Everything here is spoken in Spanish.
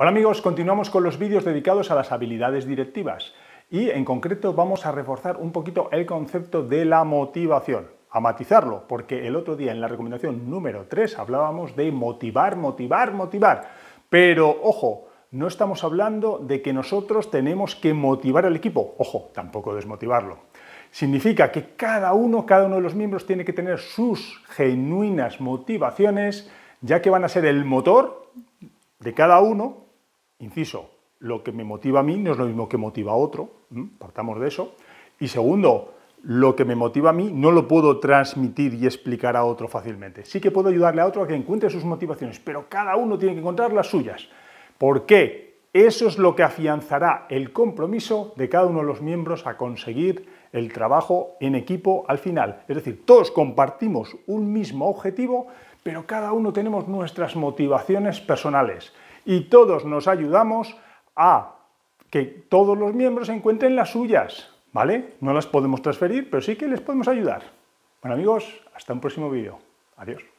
Hola amigos, continuamos con los vídeos dedicados a las habilidades directivas y en concreto vamos a reforzar un poquito el concepto de la motivación, a matizarlo, porque el otro día en la recomendación número 3 hablábamos de motivar, motivar, motivar, pero ojo, no estamos hablando de que nosotros tenemos que motivar al equipo, ojo, tampoco desmotivarlo. Significa que cada uno, cada uno de los miembros tiene que tener sus genuinas motivaciones, ya que van a ser el motor de cada uno inciso, lo que me motiva a mí no es lo mismo que motiva a otro, partamos de eso. Y segundo, lo que me motiva a mí no lo puedo transmitir y explicar a otro fácilmente. Sí que puedo ayudarle a otro a que encuentre sus motivaciones, pero cada uno tiene que encontrar las suyas. ¿Por qué? Eso es lo que afianzará el compromiso de cada uno de los miembros a conseguir el trabajo en equipo al final. Es decir, todos compartimos un mismo objetivo, pero cada uno tenemos nuestras motivaciones personales y todos nos ayudamos a que todos los miembros encuentren las suyas, ¿vale? No las podemos transferir, pero sí que les podemos ayudar. Bueno amigos, hasta un próximo vídeo. Adiós.